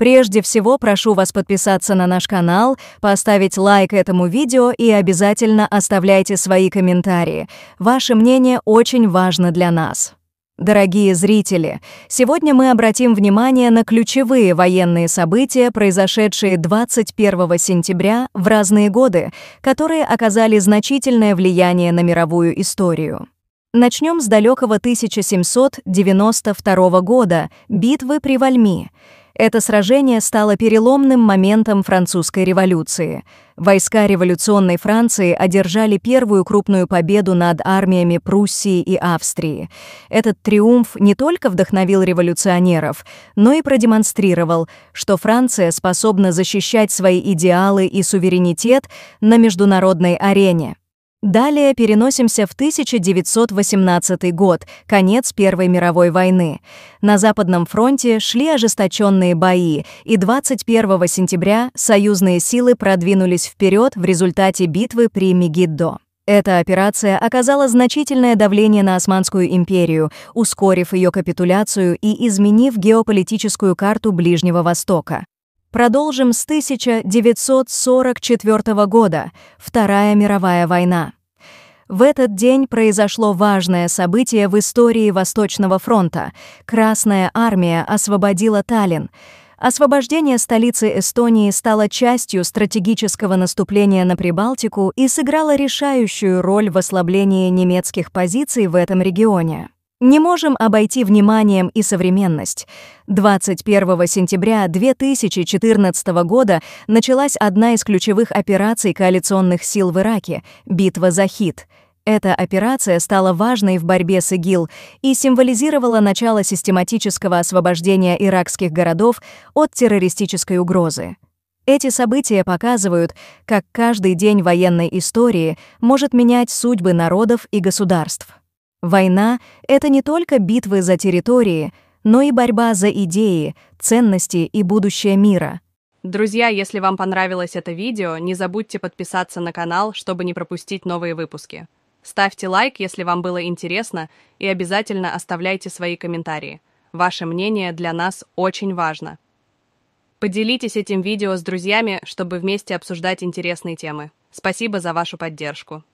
Прежде всего, прошу вас подписаться на наш канал, поставить лайк этому видео и обязательно оставляйте свои комментарии. Ваше мнение очень важно для нас. Дорогие зрители, сегодня мы обратим внимание на ключевые военные события, произошедшие 21 сентября в разные годы, которые оказали значительное влияние на мировую историю. Начнем с далекого 1792 года, битвы при Вальми. Это сражение стало переломным моментом французской революции. Войска революционной Франции одержали первую крупную победу над армиями Пруссии и Австрии. Этот триумф не только вдохновил революционеров, но и продемонстрировал, что Франция способна защищать свои идеалы и суверенитет на международной арене. Далее переносимся в 1918 год, конец Первой мировой войны. На Западном фронте шли ожесточенные бои, и 21 сентября союзные силы продвинулись вперед в результате битвы при Мегиддо. Эта операция оказала значительное давление на Османскую империю, ускорив ее капитуляцию и изменив геополитическую карту Ближнего Востока. Продолжим с 1944 года, Вторая мировая война. В этот день произошло важное событие в истории Восточного фронта. Красная армия освободила Таллин. Освобождение столицы Эстонии стало частью стратегического наступления на Прибалтику и сыграло решающую роль в ослаблении немецких позиций в этом регионе. Не можем обойти вниманием и современность. 21 сентября 2014 года началась одна из ключевых операций коалиционных сил в Ираке — битва за Хит. Эта операция стала важной в борьбе с ИГИЛ и символизировала начало систематического освобождения иракских городов от террористической угрозы. Эти события показывают, как каждый день военной истории может менять судьбы народов и государств. Война — это не только битвы за территории, но и борьба за идеи, ценности и будущее мира. Друзья, если вам понравилось это видео, не забудьте подписаться на канал, чтобы не пропустить новые выпуски. Ставьте лайк, если вам было интересно, и обязательно оставляйте свои комментарии. Ваше мнение для нас очень важно. Поделитесь этим видео с друзьями, чтобы вместе обсуждать интересные темы. Спасибо за вашу поддержку.